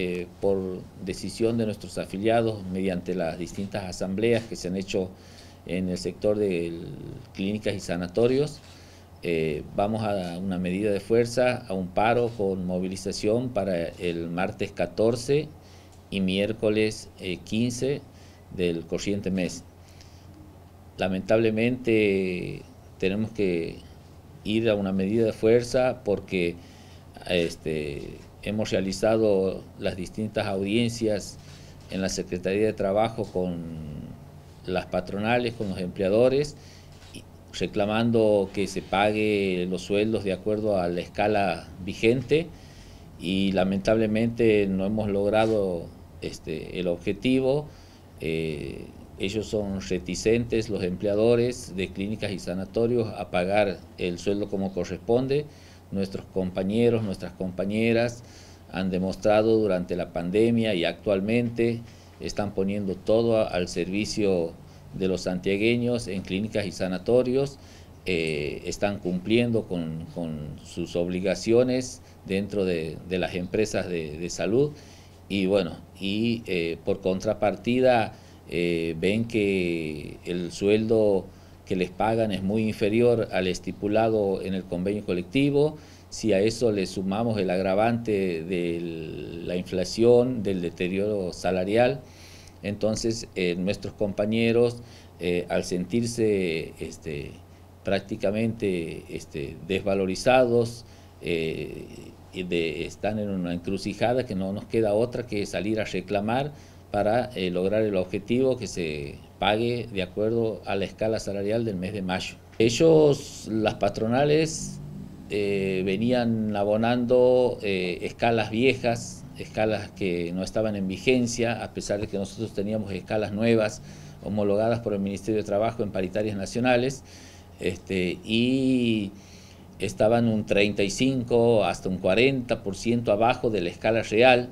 Eh, por decisión de nuestros afiliados mediante las distintas asambleas que se han hecho en el sector de clínicas y sanatorios. Eh, vamos a una medida de fuerza, a un paro con movilización para el martes 14 y miércoles 15 eh, del corriente mes. Lamentablemente tenemos que ir a una medida de fuerza porque este, Hemos realizado las distintas audiencias en la Secretaría de Trabajo con las patronales, con los empleadores, reclamando que se pague los sueldos de acuerdo a la escala vigente y lamentablemente no hemos logrado este, el objetivo. Eh, ellos son reticentes, los empleadores de clínicas y sanatorios, a pagar el sueldo como corresponde. Nuestros compañeros, nuestras compañeras han demostrado durante la pandemia y actualmente están poniendo todo al servicio de los santiagueños en clínicas y sanatorios, eh, están cumpliendo con, sus obligaciones dentro de, las empresas de, salud y bueno, y eh, por contrapartida eh, ven que el sueldo que les pagan es muy inferior al estipulado en el convenio colectivo. Si a eso le sumamos el agravante de la inflación, del deterioro salarial, entonces eh, nuestros compañeros, eh, al sentirse este, prácticamente este, desvalorizados, eh, están en una encrucijada que no nos queda otra que salir a reclamar para lograr el objetivo que se pague de acuerdo a la escala salarial del mes de mayo. Ellos, las patronales, eh, venían abonando eh, escalas viejas, escalas que no estaban en vigencia, a pesar de que nosotros teníamos escalas nuevas homologadas por el Ministerio de Trabajo en paritarias nacionales, este, y estaban un 35 hasta un 40% abajo de la escala real.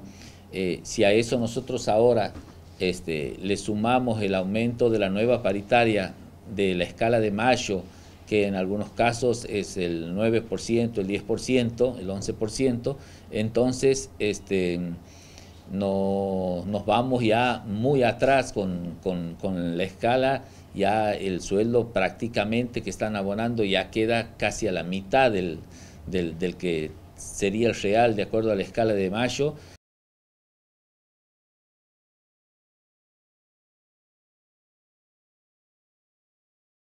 Eh, si a eso nosotros ahora este, le sumamos el aumento de la nueva paritaria de la escala de mayo, que en algunos casos es el 9%, el 10%, el 11%, entonces este, no, nos vamos ya muy atrás con, la escala, ya el sueldo prácticamente que están abonando ya queda casi a la mitad del que sería el real de acuerdo a la escala de mayo